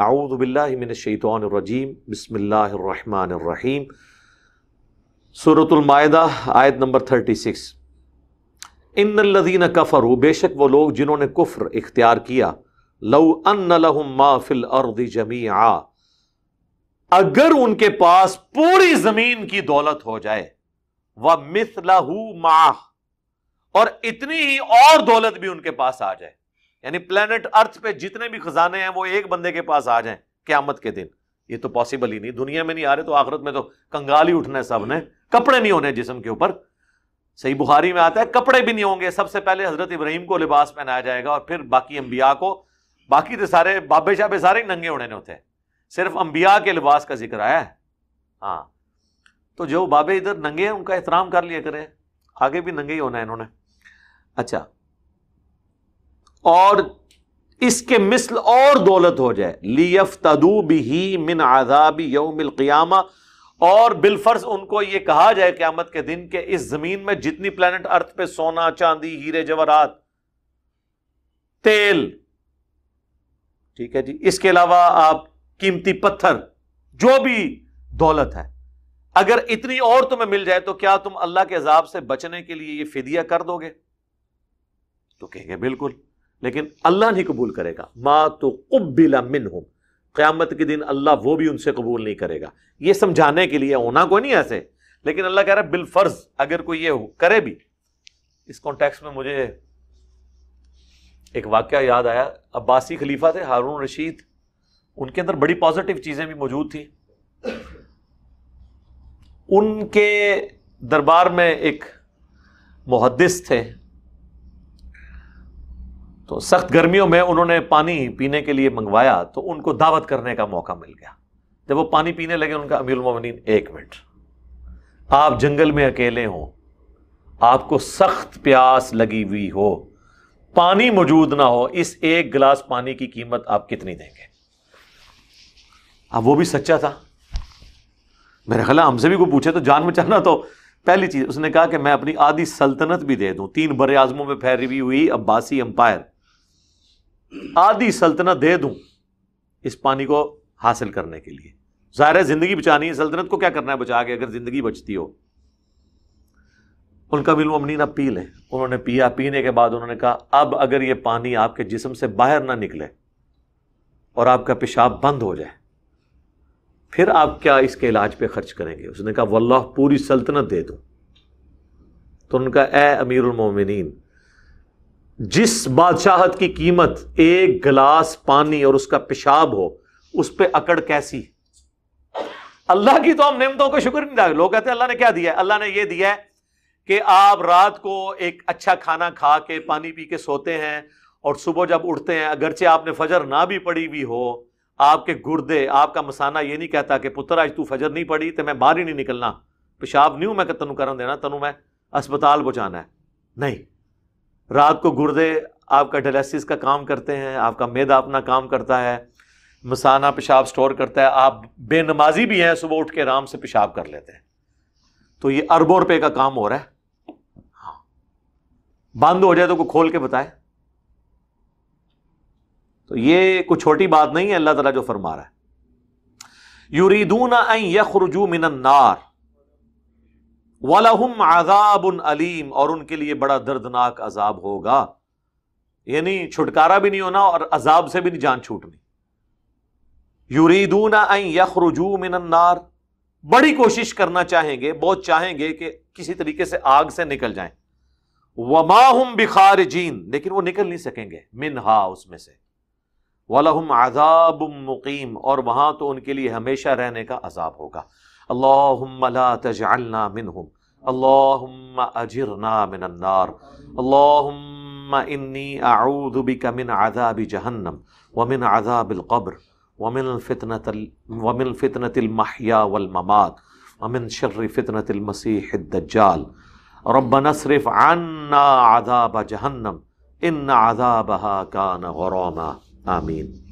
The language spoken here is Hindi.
आऊदबिल्लाशैतरजीम बसमीम सूरतमायदा आयत नंबर थर्टी सिक्स इन लदीन कफ़र बेशक वो लोग जिन्होंने कुफ्र इख्तियार किया लऊ अन लहम माफिल अर्द जमी आ अगर उनके पास पूरी ज़मीन की दौलत हो जाए वह मिसलाहू माह और इतनी ही और दौलत भी उनके पास आ जाए यानी प्लेनेट अर्थ पे जितने भी खजाने हैं वो एक बंदे के पास आ जाए क्यामत के दिन ये तो पॉसिबल ही नहीं दुनिया में नहीं आ रहे तो आखिरत में तो कंगाल ही उठना है सब ने कपड़े नहीं होने जिसम के ऊपर सही बुखारी में आता है कपड़े भी नहीं होंगे सबसे पहले हजरत इब्राहिम को लिबास पहनाया जाएगा और फिर बाकी अंबिया को बाकी तो सारे बाबे शाबे सारे नंगे उड़ने होते सिर्फ अम्बिया के लिबास का जिक्र आया हाँ तो जो बाबे इधर नंगे हैं उनका एहतराम कर लिया करें आगे भी नंगे ही होना है इन्होंने अच्छा और इसके मिसल और दौलत हो जाए लियफ तदू भी मिन आजाबी यौमिलयामा और बिलफर्ज उनको यह कहा जाए क्यामत के दिन के इस जमीन में जितनी प्लान अर्थ पे सोना चांदी हीरे जवरात तेल ठीक है जी इसके अलावा आप कीमती पत्थर जो भी दौलत है अगर इतनी और तुम्हें मिल जाए तो क्या तुम अल्लाह के अजाब से बचने के लिए यह फिदिया कर दोगे तो कहेंगे बिल्कुल लेकिन अल्लाह नहीं कबूल करेगा मा तो कुबिला मिन हम क़्यामत के दिन अल्लाह वो भी उनसे कबूल नहीं करेगा ये समझाने के लिए होना कोई नहीं ऐसे लेकिन अल्लाह कह रहा है बिलफर्ज अगर कोई ये हो करे भी इस कॉन्टेक्स में मुझे एक वाक्य याद आया अब्बासी खलीफा थे हारून रशीद उनके अंदर बड़ी पॉजिटिव चीज़ें भी मौजूद थी उनके दरबार में एक मुहदस थे तो सख्त गर्मियों में उन्होंने पानी पीने के लिए मंगवाया तो उनको दावत करने का मौका मिल गया जब वो पानी पीने लगे उनका अमीरमिन एक मिनट आप जंगल में अकेले हो आपको सख्त प्यास लगी हुई हो पानी मौजूद ना हो इस एक गिलास पानी की कीमत आप कितनी देंगे अब वो भी सच्चा था मेरा ख्याल हमसे भी को पूछे तो जान बचाना तो पहली चीज उसने कहा कि मैं अपनी आधी सल्तनत भी दे दूं तीन बड़े आजमों में फैरी हुई अब्बासी अंपायर आधी सल्तनत दे दूं इस पानी को हासिल करने के लिए ज़ाहिर है ज़िंदगी बचानी है सल्तनत को क्या करना है बचा के अगर ज़िंदगी बचती हो उनका बिलू अमनी ना पी लें उन्होंने पिया पीने के बाद उन्होंने कहा अब अगर यह पानी आपके जिसम से बाहर ना निकले और आपका पेशाब बंद हो जाए फिर आप क्या इसके इलाज पे खर्च करेंगे उसने कहा वल्लाह पूरी सल्तनत दे दूँ तो उनका ए अमीरमिन जिस बादशाहत की कीमत एक गिलास पानी और उसका पेशाब हो उस पर अकड़ कैसी अल्लाह की तो हम नियमतों को शुक्र नहीं दागे लोग कहते हैं अल्लाह ने क्या दिया अल्लाह ने यह दिया है कि आप रात को एक अच्छा खाना खा के पानी पी के सोते हैं और सुबह जब उठते हैं अगरचे आपने फजर ना भी पड़ी हुई हो आपके गुर्दे आपका मसाना ये नहीं कहता कि पुत्र आज तू फजर नहीं पड़ी तो मैं बाहर ही नहीं निकलना पेशाब नहीं हूं मैं तनु करन देना तनु मैं अस्पताल पहुंचाना है नहीं रात को गुर्दे आपका डायलिसिस का काम करते हैं आपका मैदा अपना काम करता है मसाना पेशाब स्टोर करता है आप बेनमाजी भी हैं सुबह उठ के आराम से पेशाब कर लेते हैं तो ये अरबों रुपए का काम हो रहा है हाँ बंद हो जाए तो को खोल के बताए तो ये कोई छोटी बात नहीं है अल्लाह ताला जो फरमा रहा है यूरीदून यखरजू मिनन्नार वलहुम आजाब उन अलीम और उनके लिए बड़ा दर्दनाक अजाब होगा यानी छुटकारा भी नहीं होना और अजाब से भी नहीं जान छूटनी यूरीदून यखरुजू मिनन्नार बड़ी कोशिश करना चाहेंगे बहुत चाहेंगे कि किसी तरीके से आग से निकल जाए वमाहुम बिखार जीन लेकिन वो निकल नहीं सकेंगे मिन हा उसमें से वालम आजाब मुकीम और वहां तो उनके लिए हमेशा रहने का अजाब होगा اللهم لا تجعلنا منهم اللهم أجرنا من النار اللهم إني أعوذ بك من عذاب جهنم ومن عذاب القبر ومن فتنة ومن فتنة المحيا والممات ومن شر فتنة المسيح الدجال ربنا اصرف عنا عذاب جهنم إن عذابها كان غراما آمين